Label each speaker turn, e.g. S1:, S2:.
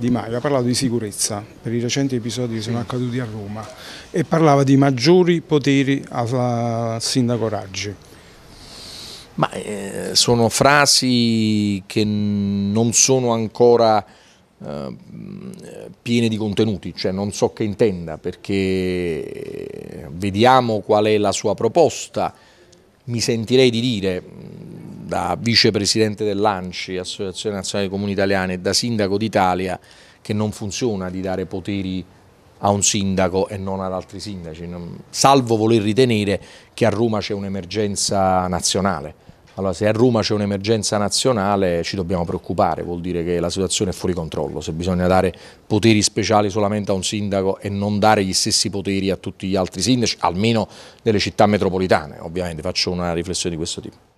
S1: Di Maio ha parlato di sicurezza per i recenti episodi che sono accaduti a Roma e parlava di maggiori poteri al sindaco Raggi.
S2: Ma eh, sono frasi che non sono ancora eh, piene di contenuti, cioè non so che intenda perché eh, vediamo qual è la sua proposta, mi sentirei di dire da vicepresidente dell'ANCI, Associazione Nazionale dei Comuni Italiani, e da sindaco d'Italia, che non funziona di dare poteri a un sindaco e non ad altri sindaci, salvo voler ritenere che a Roma c'è un'emergenza nazionale. Allora, se a Roma c'è un'emergenza nazionale ci dobbiamo preoccupare, vuol dire che la situazione è fuori controllo, se bisogna dare poteri speciali solamente a un sindaco e non dare gli stessi poteri a tutti gli altri sindaci, almeno delle città metropolitane, ovviamente faccio una riflessione di questo tipo.